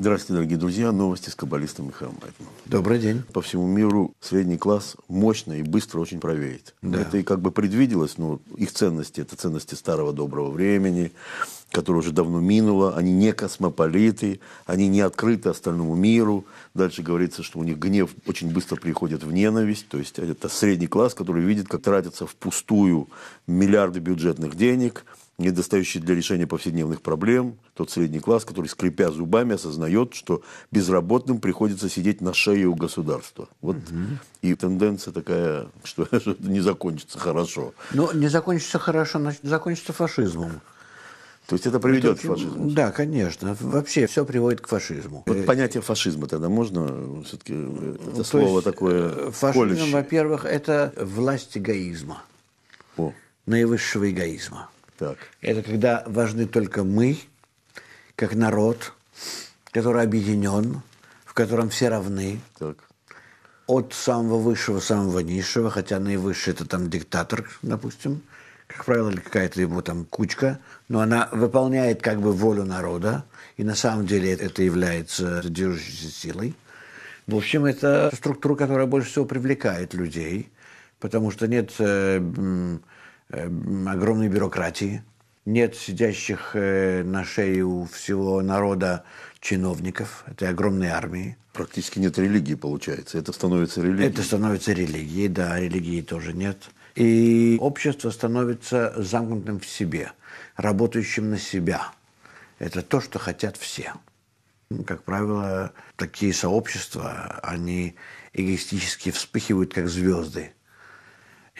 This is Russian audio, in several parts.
Здравствуйте, дорогие друзья. Новости с каббалистом Михаилом Лайтманом. Добрый день. По всему миру средний класс мощно и быстро очень правеет. Да. Это и как бы предвиделось, но их ценности – это ценности старого доброго времени, которое уже давно минуло. Они не космополиты, они не открыты остальному миру. Дальше говорится, что у них гнев очень быстро переходит в ненависть. То есть это средний класс, который видит, как тратятся впустую миллиарды бюджетных денег – недостающий для решения повседневных проблем, тот средний класс, который, скрипя зубами, осознает, что безработным приходится сидеть на шее у государства. Вот угу. и тенденция такая, что это не закончится хорошо. Ну, не закончится хорошо, значит, закончится фашизмом. То есть это приведет это, к фашизму? Да, конечно. Вообще все приводит к фашизму. Вот понятие фашизма тогда можно э, все-таки э, это То слово есть, такое э, Фашизм, во-первых, это власть эгоизма. О. Наивысшего эгоизма. Так. Это когда важны только мы, как народ, который объединен, в котором все равны. Так. От самого высшего, самого низшего, хотя наивысший это там диктатор, допустим, как правило, или какая-то его там кучка, но она выполняет как бы волю народа, и на самом деле это является движущей силой. В общем, это структура, которая больше всего привлекает людей, потому что нет э, Эм, огромной бюрократии, нет сидящих э, на шее у всего народа чиновников, этой огромной армии. Практически нет религии, получается. Это становится религией. Это становится религией, да, религии тоже нет. И общество становится замкнутым в себе, работающим на себя. Это то, что хотят все. Ну, как правило, такие сообщества, они эгоистически вспыхивают, как звезды –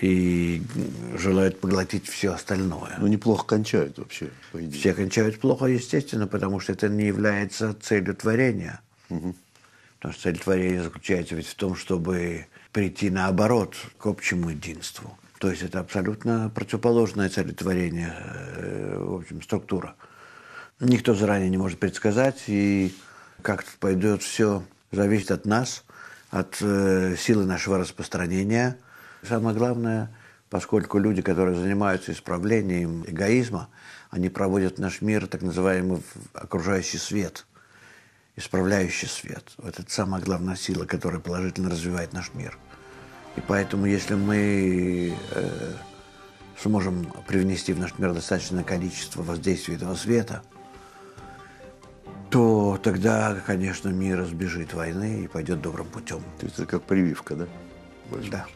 и желают поглотить все остальное. Ну, неплохо кончают вообще, по идее. Все кончают плохо, естественно, потому что это не является целью творения. Угу. Потому что цель творения заключается ведь в том, чтобы прийти наоборот к общему единству. То есть это абсолютно противоположное целетворение, э, в общем, структура. Никто заранее не может предсказать, и как пойдет все, зависит от нас, от э, силы нашего распространения – Самое главное, поскольку люди, которые занимаются исправлением эгоизма, они проводят наш мир, так называемый окружающий свет, исправляющий свет. Вот это самая главная сила, которая положительно развивает наш мир. И поэтому, если мы э, сможем привнести в наш мир достаточное количество воздействия этого света, то тогда, конечно, мир разбежит войны и пойдет добрым путем. То есть это как прививка, да? Больше. Да.